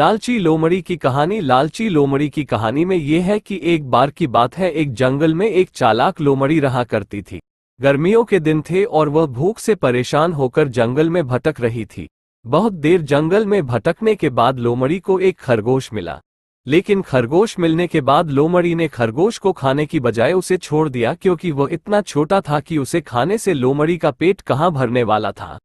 लालची लोमड़ी की कहानी लालची लोमड़ी की कहानी में यह है कि एक बार की बात है एक जंगल में एक चालाक लोमड़ी रहा करती थी गर्मियों के दिन थे और वह भूख से परेशान होकर जंगल में भटक रही थी बहुत देर जंगल में भटकने के बाद लोमड़ी को एक खरगोश मिला लेकिन खरगोश मिलने के बाद लोमड़ी ने खरगोश को खाने की बजाय उसे छोड़ दिया क्योंकि वह इतना छोटा था कि उसे खाने से लोमड़ी का पेट कहाँ भरने वाला था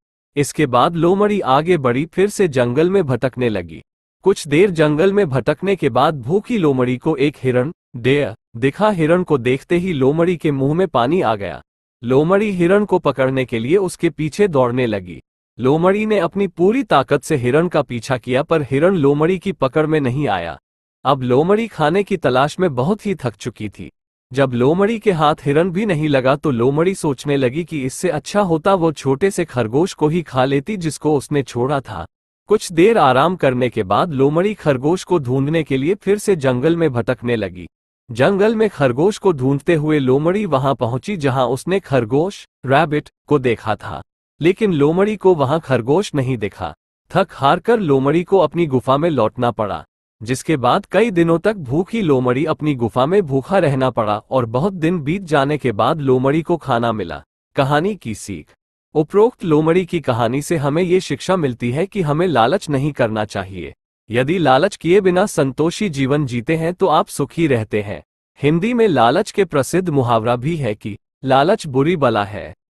इसके बाद लोमड़ी आगे बढ़ी फिर से जंगल में भटकने लगी कुछ देर जंगल में भटकने के बाद भूखी लोमड़ी को एक हिरण डेय दिखा हिरण को देखते ही लोमड़ी के मुंह में पानी आ गया लोमड़ी हिरण को पकड़ने के लिए उसके पीछे दौड़ने लगी लोमड़ी ने अपनी पूरी ताकत से हिरण का पीछा किया पर हिरण लोमड़ी की पकड़ में नहीं आया अब लोमड़ी खाने की तलाश में बहुत ही थक चुकी थी जब लोमड़ी के हाथ हिरण भी नहीं लगा तो लोमड़ी सोचने लगी कि इससे अच्छा होता वो छोटे से खरगोश को ही खा लेती जिसको उसने छोड़ा था कुछ देर आराम करने के बाद लोमड़ी खरगोश को ढूंढने के लिए फिर से जंगल में भटकने लगी जंगल में खरगोश को ढूंढते हुए लोमड़ी वहां पहुंची जहां उसने खरगोश रैबिट को देखा था लेकिन लोमड़ी को वहां खरगोश नहीं देखा थक हार कर लोमड़ी को अपनी गुफा में लौटना पड़ा जिसके बाद कई दिनों तक भूखी लोमड़ी अपनी गुफा में भूखा रहना पड़ा और बहुत दिन बीत जाने के बाद लोमड़ी को खाना मिला कहानी की सीख उपरोक्त लोमड़ी की कहानी से हमें ये शिक्षा मिलती है कि हमें लालच नहीं करना चाहिए यदि लालच किए बिना संतोषी जीवन जीते हैं तो आप सुखी रहते हैं हिंदी में लालच के प्रसिद्ध मुहावरा भी है कि लालच बुरी बला है